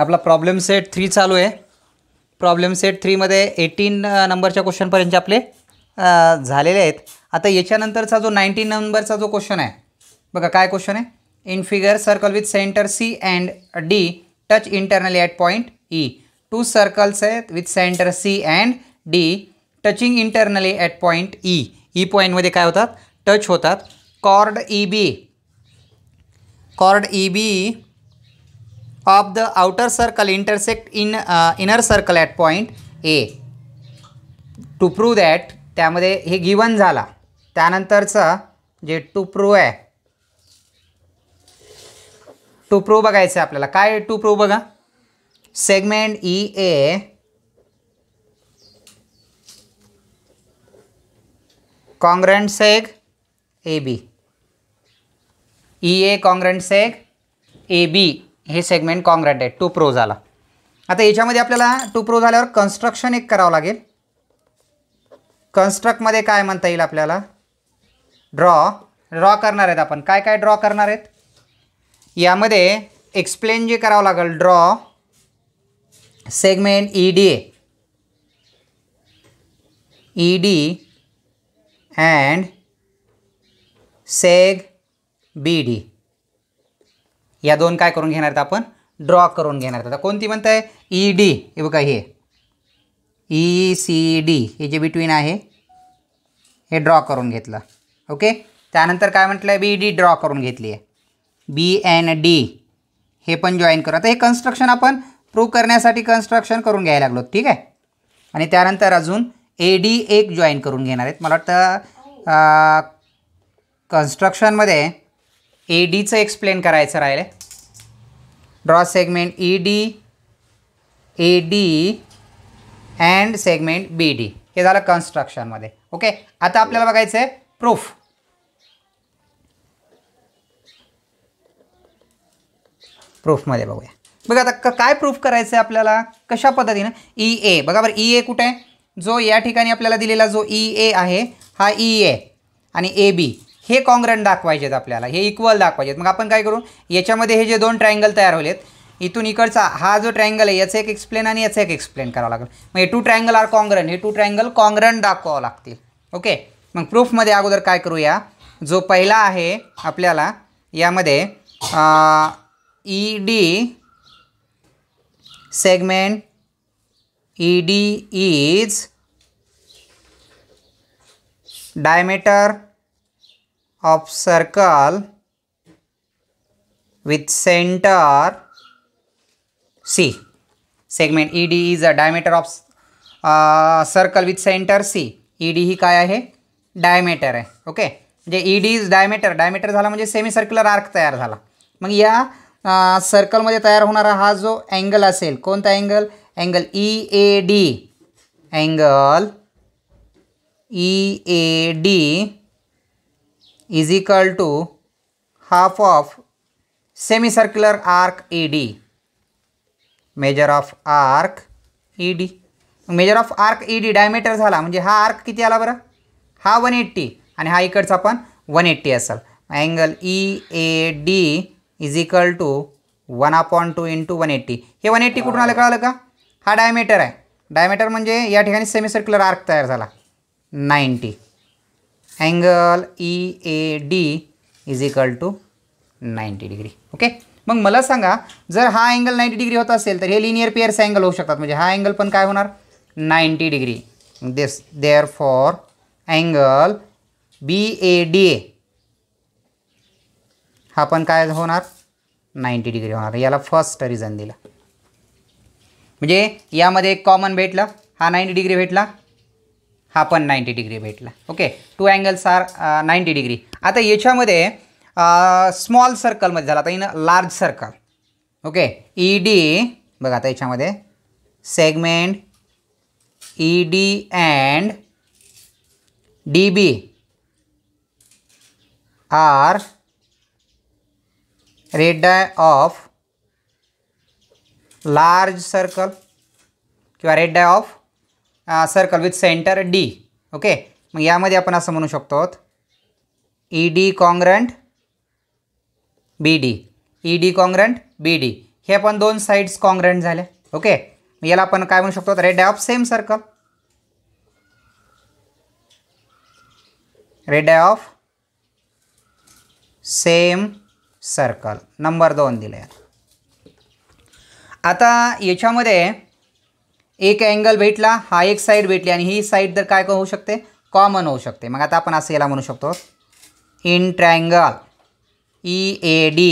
आपला problem set three चालू आहे प्रॉब्लेम सेट थ्रीमध्ये एटीन नंबरच्या क्वेश्चनपर्यंत आपले झालेले आहेत आता याच्यानंतरचा जो नाईन्टीन नंबरचा जो क्वेश्चन आहे बघा काय क्वेश्चन आहे in figure circle with centre C and D touch internally at point E two circles आहेत with centre C and D touching internally at point E E पॉईंटमध्ये काय होतात टच होतात chord E B chord E B of the outer circle intersect in inner uh, inner circle at point A. To prove that त्यामध्ये हे given झाला त्यानंतरचं जे to prove आहे टू प्रू बघायचं आहे आपल्याला काय टू प्रू बघा segment E A congruent seg A B E A congruent seg A B हे सेगमेंट कॉन्ग्रॅट आहे टू प्रो झाला आता याच्यामध्ये आपल्याला टू प्रो झाल्यावर कन्स्ट्रक्शन एक करावं लागेल कन्स्ट्रक्टमध्ये काय म्हणता येईल आपल्याला ड्रॉ ड्रॉ करणार आहेत आपण काय काय ड्रॉ करणार आहेत यामध्ये एक्सप्लेन जे करावं लागेल draw segment E D A E D and seg B D या दोन काय करून घेणार आहेत आपण ड्रॉ करून घेणार आहेत आता कोणती म्हणत आहे e ई डी हे बघा हे ई सी डी हे जे बिटवीन आहे हे ड्रॉ करून घेतलं ओके त्यानंतर काय म्हटलं आहे बी डी ड्रॉ करून घेतली आहे बी एन डी हे पण जॉईन करू आता हे कन्स्ट्रक्शन आपण प्रूव्ह करण्यासाठी कन्स्ट्रक्शन करून घ्यायला लागलो ठीक आहे आणि त्यानंतर अजून ए डी एक जॉईन करून घेणार आहेत मला वाटतं कन्स्ट्रक्शनमध्ये ए डीचं एक्सप्लेन करायचं राहिलं draw segment E D A D and segment B D हे झालं कन्स्ट्रक्शनमध्ये ओके आता आपल्याला बघायचं आहे प्रूफ प्रूफमध्ये बघूया बघा आता काय प्रूफ करायचं आहे आपल्याला कशा पद्धतीनं ई e ए बघा बरं ई e ए कुठे आहे जो या ठिकाणी आपल्याला दिलेला जो ई e ए आहे हा ई ए आणि ए बी हे कॉंग्रन दाखवायचेत आपल्याला हे इक्वल दाखवायचेत मग आपण काय करू याच्यामध्ये हे जे दोन ट्रायंगल तयार होलेत इथून इकडचा हा जो ट्रँगल आहे याचं एक एक्सप्लेन आणि याचं एक एक्सप्लेन करावं लागेल मग हे टू ट्रायंगल आर कॉंग्रन हे टू ट्रँगल कॉंग्रन दाखवावं लागतील ओके मग प्रूफमध्ये अगोदर काय करूया जो पहिला आहे आपल्याला यामध्ये E D segment E D is diameter of circle with center C. Segment ED is a diameter of uh, circle with center C. ED ही काय आहे डायमीटर आहे ओके म्हणजे ईडी इज डायमीटर डायमीटर झाला म्हणजे सेमी सर्क्युलर आर्क तयार झाला मग या सर्कलमध्ये uh, तयार होणारा हा जो अँगल असेल कोणता angle angle E A D angle E A D is equal to half of semicircular arc major of arc E D major of arc E D diameter झाला म्हणजे हा आर्क किती आला बरं हा वन एट्टी आणि हा इकडचा पण वन एट्टी असेल angle E A D is equal to one upon two two one eighty हे वन एट्टी कुठून आलं कळालं का हा डायमीटर आहे डायमीटर म्हणजे या ठिकाणी सेमी सर्क्युलर आर्क तयार झाला ninety angle E A D is equal to ninety degree okay मग मला सांगा जर हा अँगल 90 डिग्री होत असेल तर हे लिनियर पेअर्स अँगल होऊ शकतात म्हणजे हा अँगल पण काय होणार 90 degree this therefore angle B A D A हा पण काय होणार 90 डिग्री होणार याला फर्स्ट रिझन दिला म्हणजे यामध्ये एक कॉमन भेटला हा 90 डिग्री भेटला हा पण नाईन्टी डिग्री भेटला okay two angles are ninety degree आता याच्यामध्ये स्मॉल सर्कलमध्ये झाला आता in large circle okay E D बघा आता याच्यामध्ये segment E D and D B are radii of large circle किंवा radii of circle with centre D okay मग यामध्ये आपण असं म्हणू शकतो E D congruent B D E D congruent B D हे पण दोन साईड्स कॉंग्रंट झाले ओके याला आपण काय म्हणू शकतो radii of same circle radii of same circle number दोन दिले आता याच्यामध्ये एक अँगल भेटला हा एक साईड भेटली आणि ही साईड तर काय होऊ शकते कॉमन होऊ शकते मग आता आपण असं याला म्हणू शकतो in triangle E A D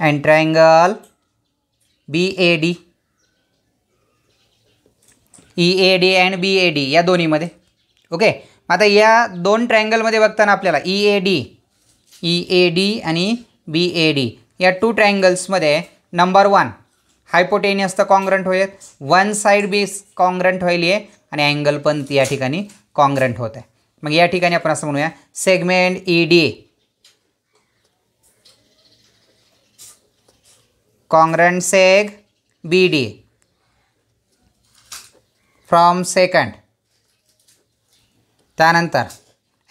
and triangle B A D E A D and B A D या दोन्हीमध्ये ओके आता या दोन ट्रँगलमध्ये बघताना आपल्याला E A D E A D आणि बी ए डी या टू ट्रँगल्समध्ये नंबर वन हायपोटेनियस तर कॉन्ग्रंट होईल वन साईड बेस कॉन्ग्रंट होईल आहे आणि अँगल पण या ठिकाणी कॉन्ग्रंट होत आहे मग या ठिकाणी आपण असं म्हणूया segment E D congruent seg B D from second त्यानंतर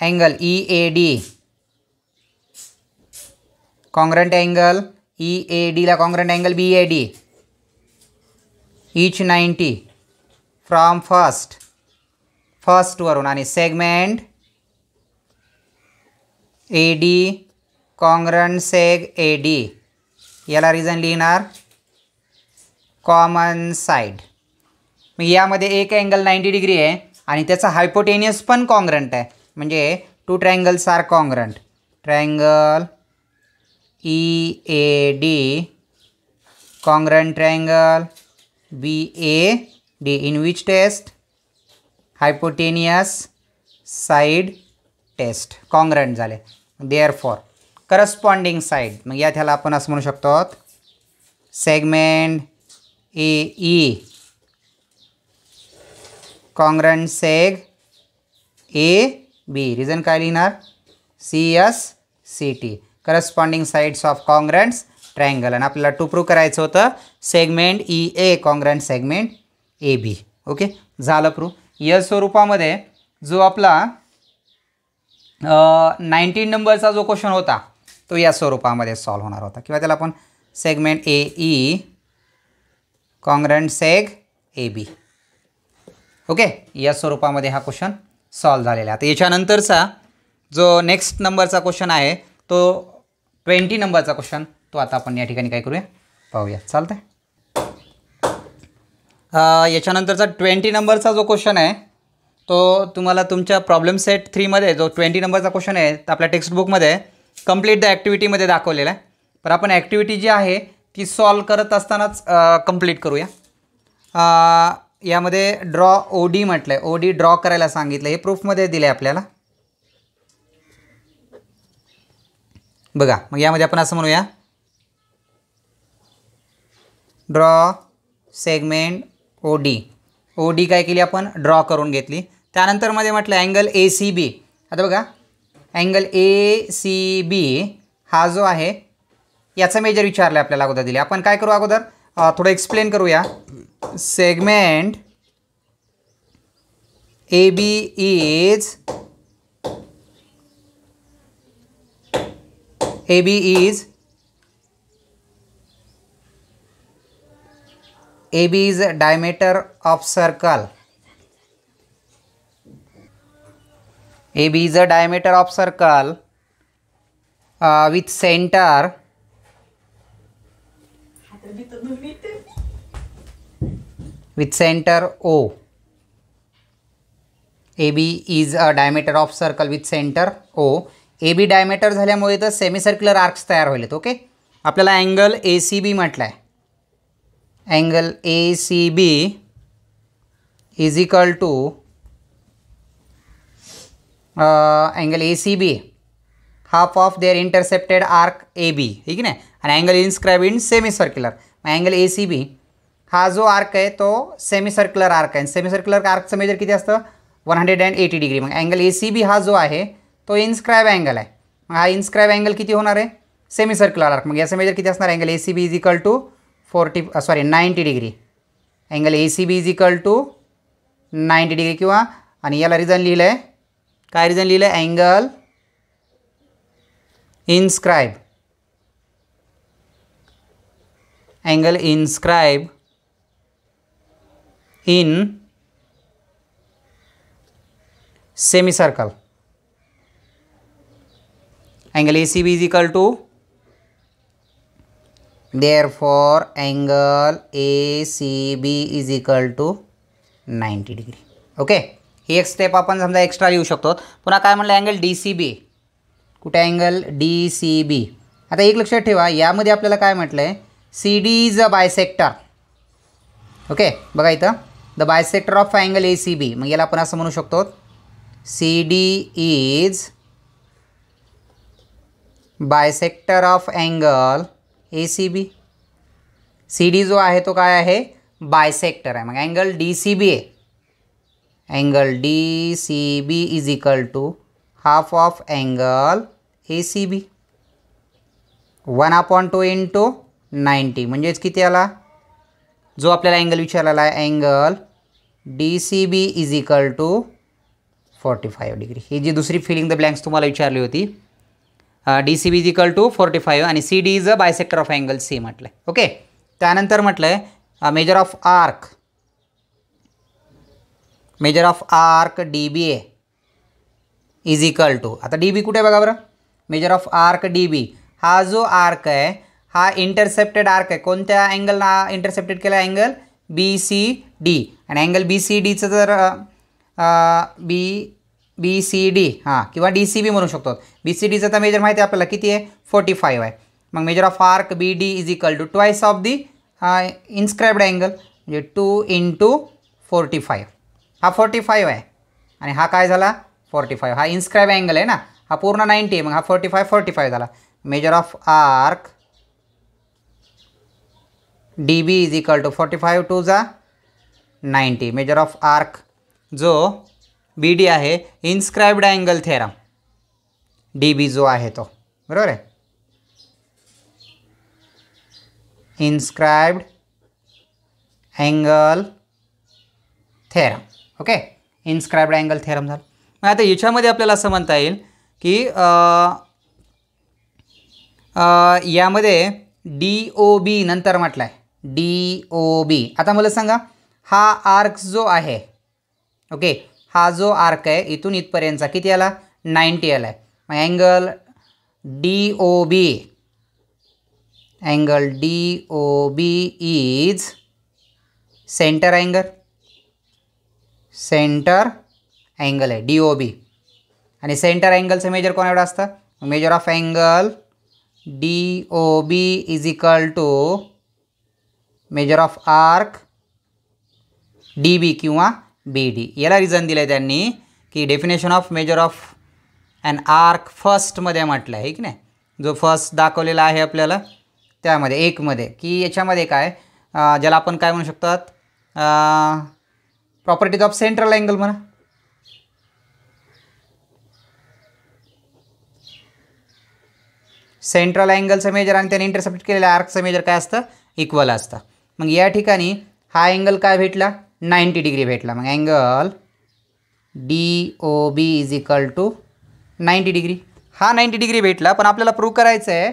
angle E A D congruent angle E A डीला congruent angle B A D each ninety from first फर्स्टवरून आणि segment A D congruent seg A D याला reason लिहिणार common side मग यामध्ये एक angle ninety degree आहे आणि त्याचा हायपोटेनियस पण कॉन्ग्रंट आहे म्हणजे two triangles are congruent triangle E A D congruent triangle B A D in which test hypotenuse side test congruent झाले देअर फॉर करस्पॉन्डिंग साईड मग या त्याला आपण असं म्हणू शकतो segment A E congruent seg A B reason काय लिहिणार C S C T corresponding sides of congruents triangle आणि आपल्याला टू प्रूव्ह करायचं होतं segment E A congruent segment A B okay झालं प्रूव्ह या स्वरूपामध्ये जो आपला नाईन्टीन नंबरचा जो क्वेश्चन होता तो या स्वरूपामध्ये सॉल्व होणार होता किंवा त्याला आपण segment A E congruent seg A B okay या स्वरूपामध्ये हा क्वेश्चन सॉल्व झालेला आहे आता याच्यानंतरचा जो नेक्स्ट नंबरचा क्वेश्चन आहे तो ट्वेंटी नंबरचा क्वेश्चन तो आता आपण या ठिकाणी काय करूया पाहूया चालतं आहे याच्यानंतरचा ट्वेंटी नंबरचा जो क्वेश्चन आहे तो तुम्हाला तुमच्या प्रॉब्लेम सेट थ्रीमध्ये जो ट्वेंटी नंबरचा क्वेश्चन आहे तर आपल्या टेक्स्टबुकमध्ये कम्प्लीट द ॲक्टिव्हिटीमध्ये दाखवलेला आहे पण आपण ॲक्टिव्हिटी जी आहे ती सॉल्व करत असतानाच कंप्लीट करूया यामध्ये ड्रॉ ओ डी म्हटलं आहे ओ डी ड्रॉ करायला सांगितलं हे प्रूफमध्ये दिलं आहे आपल्याला बघा मग यामध्ये आपण असं म्हणूया draw segment O D O D काय केली आपण ड्रॉ करून घेतली त्यानंतर मध्ये म्हटलं अँगल ए सी बी आता बघा अँगल ए सी बी हा जो आहे याचा मेजर विचारला आपल्याला अगोदर दिले आपण काय करू अगोदर थोडं एक्सप्लेन करूया segment A B is AB is AB is diameter of circle. AB is a diameter of circle uh, with center with center O. AB is a diameter of circle with center O A B diameter झाल्यामुळे तर semi circular arcs तयार होईल okay आपल्याला angle A C B म्हटलं आहे angle A C B is equal to angle A C B half of their intercepted arc A B ठीक आहे आणि angle inscribe in semi circular angle A C B हा जो arc आहे तो semi circular arc आहे semi circular आर्कचं measure किती असतं one hundred and eighty degree मग अँगल ए सी बी हा जो आहे तो इन्स्क्राईब अँगल आहे मग हा इन्स्क्राईब अँगल किती होणार आहे सेमी सर्कल आर्क मग याचं मेजर किती असणार angle A C B is equal to forty sorry ninety degree angle A C B is equal to ninety degree किंवा आणि याला रिझन लिहिलं आहे काय रिझन लिहिलं आहे angle inscribe angle inscribe in semi circle angle ACB therefore to therefore angle ACB is equal to 90 degree okay ही एक स्टेप आपण समजा एक्स्ट्रा लिहू शकतो पुन्हा काय म्हटलं अँगल डी सी बी कुठे अँगल डी सी बी आता एक लक्षात ठेवा यामध्ये आपल्याला काय म्हटलं आहे C D is a bisector okay बघा इथं the bisector of angle A C B मग याला आपण असं म्हणू शकतो C D is bisector of angle A C B C D जो आहे तो काय आहे बायसेक्टर आहे मग अँगल डी सी बी आहे angle D C B is equal to half of angle A C B one upon two in two ninety म्हणजेच किती आला जो आपल्याला अँगल विचारलेला आहे angle D C B is equal to forty five degree ही जी दुसरी फिलिंग द ब्लँक्स तुम्हाला विचारली होती D C B is to forty five आणि C D is a bisector of angle C म्हटलं ओके त्यानंतर म्हटलं आहे measure of arc measure of arc D B A is equal to आता D B कुठे बघा बरं measure of arc D B हा जो आर्क आहे हा इंटरसेप्टेड आर्क आहे कोणत्या ना इंटरसेप्टेड केला अँगल बी सी डी आणि अँगल बी सी डीचं जर बी बी सी डी हां किंवा डी सी बी म्हणू शकतो बी सी डीचं तर मेजर माहिती आहे आपल्याला किती आहे फोर्टी फाईव्ह आहे मग measure of arc B D is equal to twice of the inscribed angle म्हणजे two in two forty five हा फोर्टी फाईव्ह आहे आणि हा काय झाला फोर्टी फाईव्ह हा इन्स्क्राईब अँगल आहे ना हा पूर्ण नाईन्टी आहे मग हा फोर्टी फाय फोर्टी फाईव्ह झाला measure of arc D B is equal to forty five two जा नाईन्टी मेजर ऑफ आर्क जो बी डी आहे inscribed angle theorem D B जो आहे तो बरोबर आहे inscribed angle theorem okay inscribed angle theorem झालं मग आता याच्यामध्ये आपल्याला असं म्हणता येईल की यामध्ये डी ओ बी नंतर म्हटलं आहे डी ओ बी आता मला सांगा हा आर्क जो आहे ओके हा जो आर्क आहे इथून इथपर्यंतचा किती आला नाईन्टी आला आहे मग angle D O B angle D O B is centre angle centre angle आहे डी ओ बी आणि सेंटर अँगलचं मेजर कोण एवढं असतं measure of angle D O B is equal to measure of arc D B किंवा B D याला reason दिलं आहे त्यांनी की definition of measure of and arc फर्स्टमध्ये म्हटलं आहे की नाही जो फर्स्ट दाखवलेला आहे आपल्याला त्यामध्ये एकमध्ये की याच्यामध्ये काय ज्याला आपण काय म्हणू शकतात प्रॉपर्टीज ऑफ सेंट्रल अँगल म्हणा सेंट्रल अँगलचं मेजर आणि त्याने इंटरसेप्ट केलेलं आर्कचं मेजर काय असतं इक्वल असतं मग या ठिकाणी हा अँगल काय भेटला 90 डिग्री भेटला मग angle D O B is equal to 90 degree हा 90 डिग्री भेटला पण आपल्याला प्रूव्ह करायचं आहे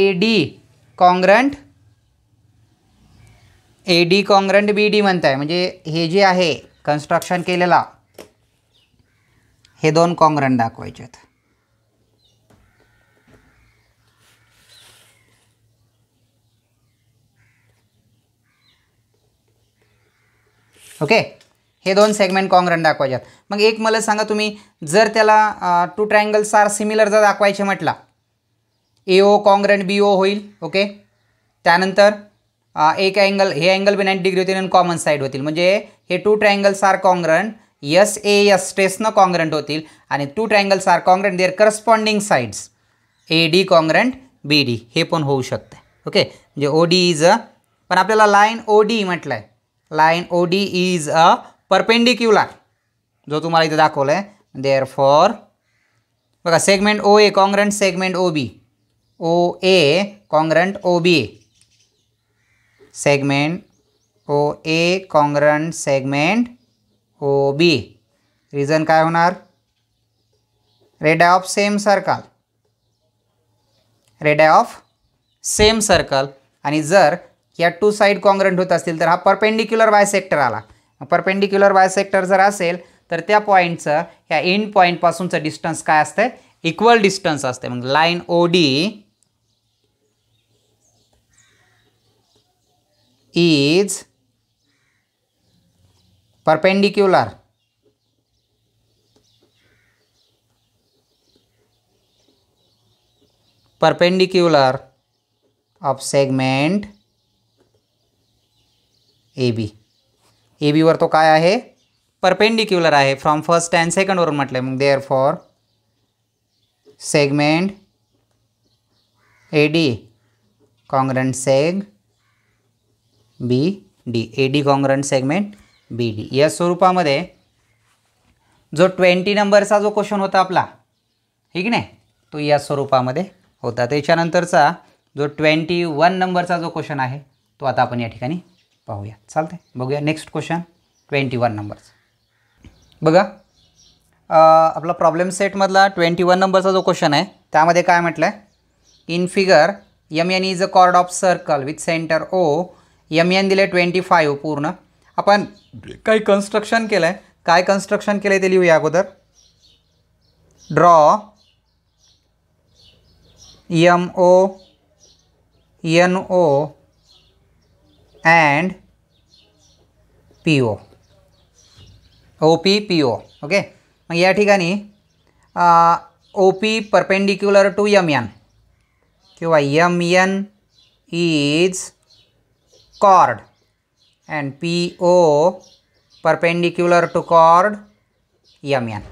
A D congruent A D congruent B D म्हणताय म्हणजे हे जे आहे कन्स्ट्रक्शन केलेला हे दोन कॉंग्रंट दाखवायचे आहेत ओके हे दोन सेगमेंट कॉंग्रन दाखवायच्यात मग एक मला सांगा तुम्ही जर त्याला टू ट्रायंगल्स आर सिमिलर जर दाखवायचे म्हटला ए ओ कॉंग्रन बी ओ होईल ओके त्यानंतर एक अँगल हे अँगल बी नाईन्टी डिग्री होतील आणि कॉमन साईड होतील म्हणजे हे two triangles are congruent yes A yes स्ट्रेसनं कॉंग्रंट होतील आणि two triangles are congruent their corresponding sides A D congruent B D हे पण होऊ शकतं ओके म्हणजे ओ डी इज अ पण आपल्याला लाईन ओ डी म्हटलं आहे line O D is a perpendicular जो तुम्हाला इथे दाखवला आहे देअर फॉर बघा segment O A congruent segment O B O A congruent O B A segment O A congruent segment O B reason काय होणार radii of same circle radii of same circle आणि जर या to side congruent होत असतील तर हा perpendicular bisector आला परपेंडिक्युलर सेक्टर जर असेल तर त्या पॉईंटचं ह्या इन पॉईंटपासूनचं डिस्टन्स काय असते इक्वल डिस्टन्स असते मग line O D is perpendicular of segment A B A बीवर तो काय आहे परपेंडिक्युलर आहे फ्रॉम फर्स्ट अँड सेकंडवरून म्हटलं आहे मग therefore segment A D congruent seg B D A D congruent segment B D या स्वरूपामध्ये जो ट्वेंटी नंबरचा जो क्वेश्चन होता आपला ठीक नाही तो या स्वरूपामध्ये होता त्याच्यानंतरचा जो ट्वेंटी वन नंबरचा जो क्वेश्चन आहे तो आता आपण या ठिकाणी पाहूया चालते बघूया नेक्स्ट क्वेश्चन ट्वेंटी वन नंबरचा बघा आपला प्रॉब्लेम सेटमधला ट्वेंटी वन नंबरचा जो क्वेश्चन आहे त्यामध्ये काय म्हटलं आहे in figure M N is a chord of circle with centre O M N दिले ट्वेंटी फाईव्ह पूर्ण आपण काही कन्स्ट्रक्शन केलं आहे काय कन्स्ट्रक्शन केलं आहे ते लिहूया अगोदर draw M O N O and PO. O P P O okay मग या ठिकाणी O P perpendicular to M N किंवा M N is chord and P O perpendicular to chord M N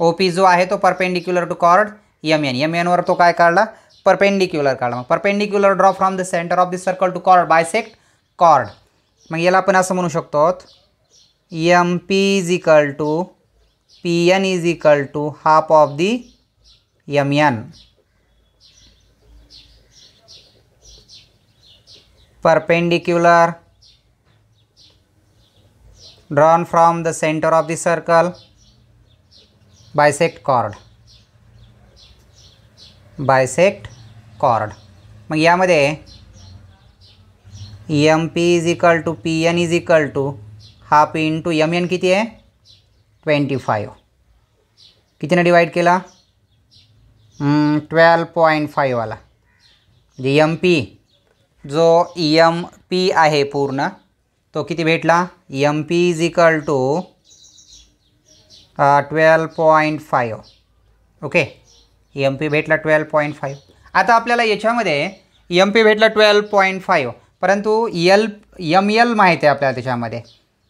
O P जो आहे तो perpendicular to chord M N M यनवर तो काय काढला परपेंडिक्युलर काढला मग perpendicular draw from the centre of the circle to chord bisect chord मग याला आपण असं म्हणू शकतो M P is equal to P N is equal to half of the M N perpendicular drawn from the centre of the circle bisect chord bisect chord मग यामध्ये M P is equal to P N is equal to half in two M N किती आहे twenty five कितीनं divide केला twelve point फाईव्हवाला म्हणजे M P जो M P आहे पूर्ण तो किती भेटला M P is equal to twelve point five okay M P भेटला ट्वेल्व पॉईंट फाईव्ह आता आपल्याला याच्यामध्ये एम पी भेटला ट्वेल्व पॉईंट फाईव्ह परंतु यल यम यल माहिती आहे आपल्याला त्याच्यामध्ये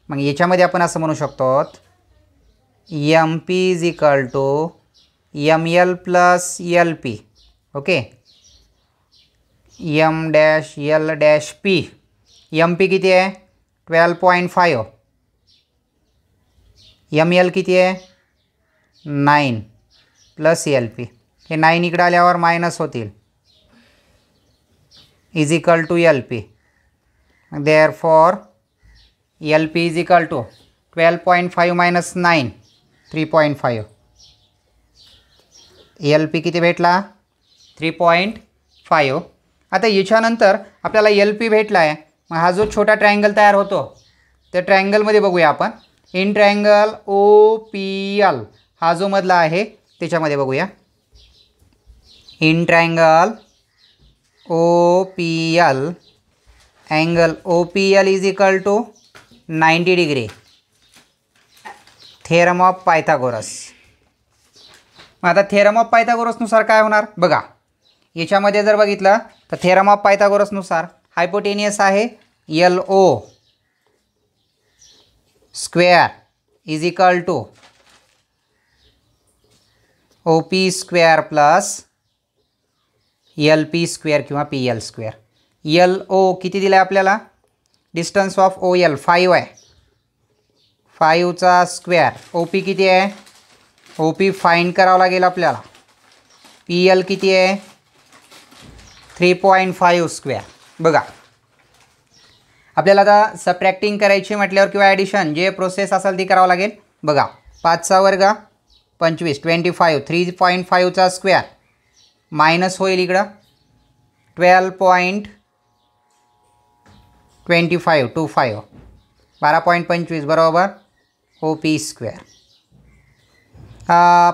मग याच्यामध्ये आपण असं म्हणू शकतो M P is equal to M L plus L P okay M dash L dash P M P किती आहे twelve point five M L किती आहे नाईन प्लस एल पी हे नाईन इकडं आल्यावर मायनस होतील is equal to L P Therefore, LP is equal to 12.5 minus 9, 3.5. L P किती भेटला थ्री पॉईंट आता याच्यानंतर आपल्याला एल पी भेटला आहे मग हा जो छोटा ट्रायंगल तयार होतो त्या ट्रायंगलमध्ये बघूया आपण in triangle O P L हा जो मधला आहे त्याच्यामध्ये बघूया in triangle O P L O P L is equal to 90 degree theorem of Pythagoras मग आता थेरम ऑफ पायथागोरसनुसार काय होणार बघा याच्यामध्ये जर बघितलं तर थेरम ऑफ पायथागोरसनुसार हायपोटेनियस आहे L O square is equal to O P square plus L P square किंवा P L square L O किती दिला आहे आपल्याला distance of O L five आहे फाईव्हचा स्क्वेअर ओ पी किती आहे ओ पी फाईन करावं लागेल आपल्याला पी एल किती आहे थ्री पॉईंट फाईव्ह स्क्वेअर बघा आपल्याला आता सप्रॅक्टिंग करायची म्हटल्यावर किंवा ॲडिशन जे प्रोसेस असेल ती करावं लागेल बघा पाचचा वर्ग पंचवीस ट्वेंटी फाईव्ह थ्री पॉईंट फाईव्हचा स्क्वेअर मायनस होईल इकडं twelve point twenty five two five बारा पॉईंट पंचवीस बरोबर ओ पी स्क्वेअर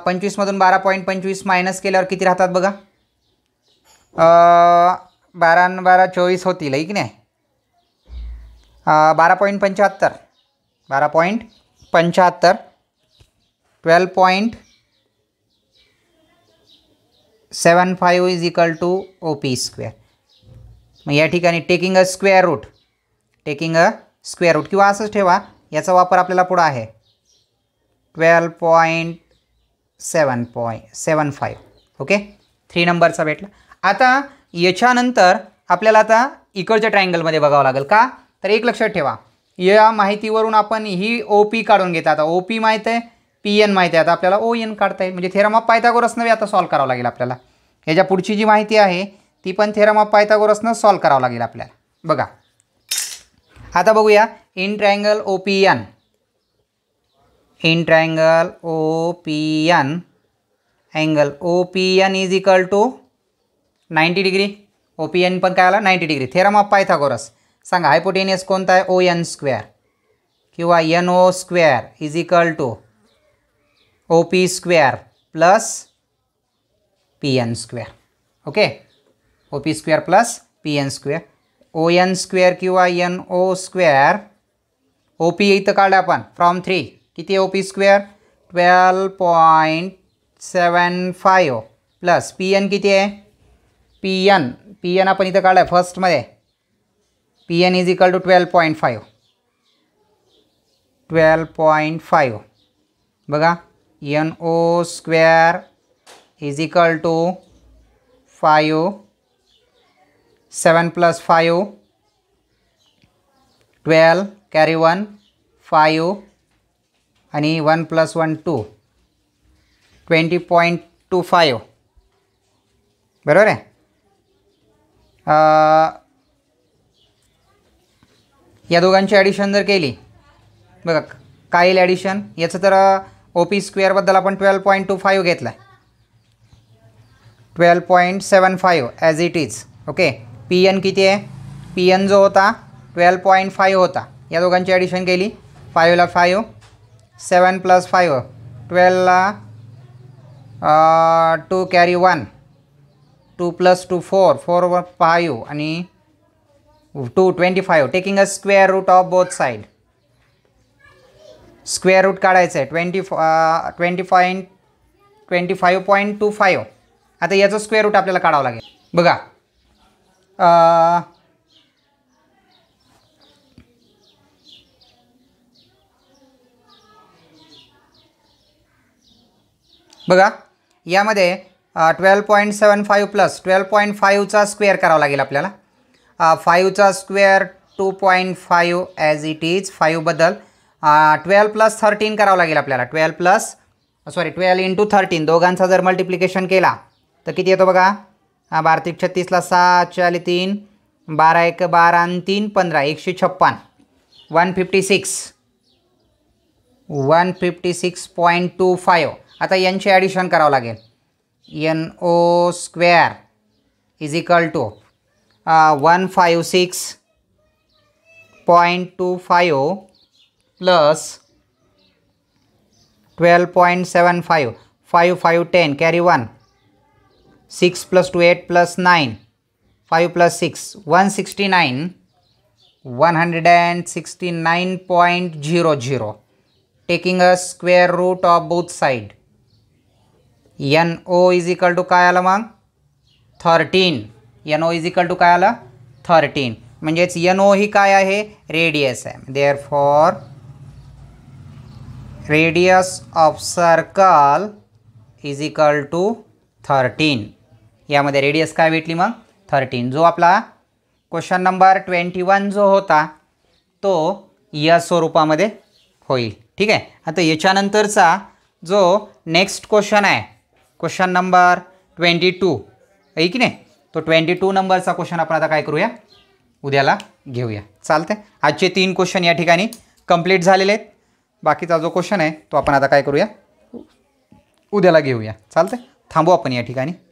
पंचवीसमधून बारा पॉईंट पंचवीस मायनस केल्यावर किती राहतात बघा बारा बारा चोवीस होतील आहे की नाही बारा पॉईंट पंच्याहत्तर बारा पॉईंट पंच्याहत्तर twelve point seven five is equal to O P square मग या ठिकाणी taking a square root taking a square root किंवा असंच ठेवा याचा वापर आपल्याला पुढं आहे twelve point seven point seven five okay three नंबरचा भेटला आता याच्यानंतर आपल्याला आता इकडच्या ट्रायंगलमध्ये बघावं लागेल का तर एक लक्षात ठेवा या माहितीवरून आपण ही ओ पी काढून घेतो आता ओ पी माहीत आहे पी एन माहिती आहे आता आपल्याला ओ एन काढता येईल म्हणजे थेरम ऑफ पायथागोरस नव्हे आता सॉल्व करावं लागेल आपल्याला याच्या पुढची जी माहिती आहे ती पण थेरम ऑफ पायथागोरसनं सॉल्व करावं लागेल आपल्याला बघा आता बघूया in triangle O P N in triangle O P N angle O P N is equal to ninety degree O P N पण काय आला ninety degree theorem of Pythagoras सांगा हायपोटेनियस कोणता आहे ओ एन स्क्वेअर किंवा N O square is equal to O P square plus P N square okay O P square plus P N square O N square किंवा N O square ओ P इथं काढा आपण from three किती O P square twelve point seven five plus P N किती आहे P N P N आपण इथं काढा फर्स्टमध्ये P N is equal to twelve point five twelve point five बघा N O square is equal to five seven plus 5 12 carry one 5 आणि 1 plus 1 2 twenty point two five बरोबर आहे या दोघांची ॲडिशन जर केली बघा काय येईल ॲडिशन याचं तर ओ पी स्क्वेअरबद्दल आपण ट्वेल्व पॉईंट टू फाईव्ह घेतला आहे twelve point seven five as it is okay P N किती आहे पी एन जो होता ट्वेल्व पॉईंट फाईव्ह होता या दोघांची ॲडिशन केली फाईव्हला फाईव्ह सेवन प्लस फाईव्ह ट्वेल्वला two carry one two plus two four four व फाईव्ह आणि two twenty five taking a square root of both side square root काढायचं आहे twenty twenty point twenty five point two five आता याचं square route आपल्याला काढावं लागेल बघा बघा यामध्ये twelve point seven five plus twelve point फाईव्हचा स्क्वेअर करावा लागेल आपल्याला फाईव्हचा square two point five as it is फाईव्हबद्दल ट्वेल्व प्लस थर्टीन करावं लागेल आपल्याला twelve plus sorry twelve into thirteen दोघांचा जर मल्टिप्लिकेशन केला तर किती येतो बघा बारा छत्तीसला सहा चार तीन बारा एक बारा आणि तीन पंधरा एकशे छप्पन one fifty six one fifty six point two five आता यांचे ॲडिशन करावं लागेल N O square is equal to one five six point two five plus twelve point seven five five five ten carry one six plus two eight plus nine five plus six one sixty nine one hundred and sixty nine point zero zero taking a square root of both side N O is equal to काय आलं मग thirteen N O is equal to काय आलं thirteen म्हणजेच N O ही काय आहे radius आहे therefore radius of circle is equal to thirteen यामध्ये रेडियस काय भेटली मग थर्टीन जो आपला क्वेश्चन नंबर ट्वेंटी वन जो होता तो या स्वरूपामध्ये होईल ठीक आहे आता याच्यानंतरचा जो नेक्स्ट क्वेश्चन आहे क्वेश्चन नंबर ट्वेंटी टू आहे की नाही तो ट्वेंटी टू नंबरचा क्वेश्चन आपण आता काय करूया उद्याला घेऊया चालते आजचे तीन क्वेश्चन या ठिकाणी कंप्लीट झालेले आहेत बाकीचा जो क्वेश्चन आहे तो आपण आता काय करूया उद्याला घेऊया चालते थांबू आपण या ठिकाणी